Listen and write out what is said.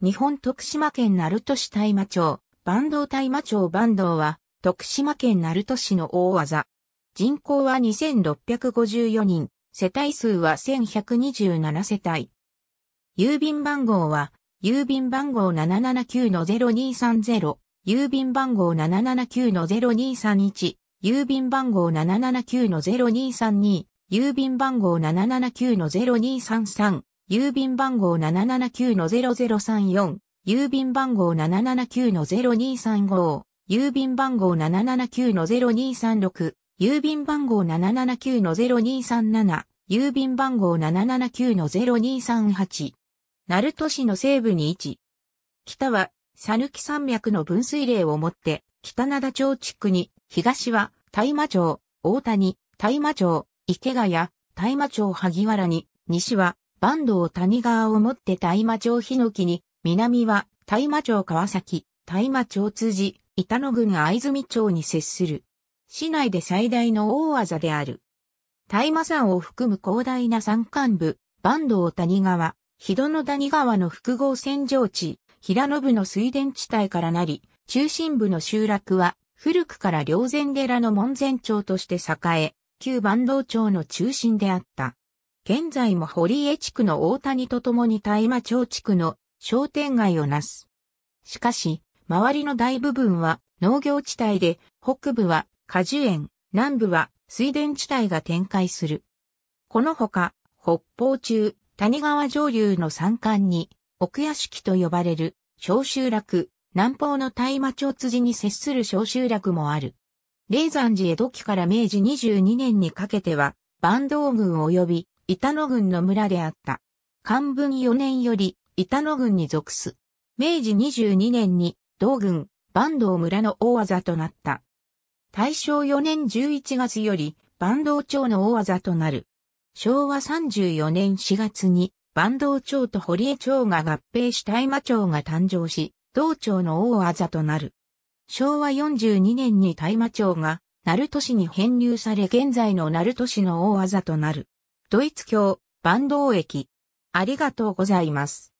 日本徳島県鳴門市大麻町、坂東大麻町坂東は、徳島県鳴門市の大技。人口は2654人、世帯数は1127世帯。郵便番号は、郵便番号779-0230、郵便番号779-0231、郵便番号779-0232、郵便番号779-0233、郵便番号779-0034、郵便番号779-0235、郵便番号779-0236、郵便番号779-0237、郵便番号779-0238。鳴門市の西部に位置。北は、讃岐山脈の分水嶺をもって、北灘町地区に、東は、大麻町、大谷、大麻町、池谷、大麻町萩原に、西は、坂東谷川をもって大麻町ヒノキに、南は大麻町川崎、大麻町辻、板野郡藍住町に接する。市内で最大の大技である。大麻山を含む広大な山間部、坂東谷川、戸の谷川の複合線上地、平野部の水田地帯からなり、中心部の集落は、古くから両前寺の門前町として栄え、旧坂東町の中心であった。現在も堀江地区の大谷と共に大麻町地区の商店街をなす。しかし、周りの大部分は農業地帯で、北部は果樹園、南部は水田地帯が展開する。このほか、北方中、谷川上流の山間に、奥屋敷と呼ばれる小集落、南方の大麻町辻に接する小集落もある。霊山寺江戸期から明治22年にかけては、坂東軍及び板野郡の村であった。漢文4年より、板野郡に属す。明治22年に、同郡、坂東村の大技となった。大正4年11月より、坂東町の大技となる。昭和34年4月に、坂東町と堀江町が合併し大麻町が誕生し、同町の大技となる。昭和42年に大麻町が、鳴門市に編入され現在の鳴門市の大技となる。ドイツ教、万道駅。ありがとうございます。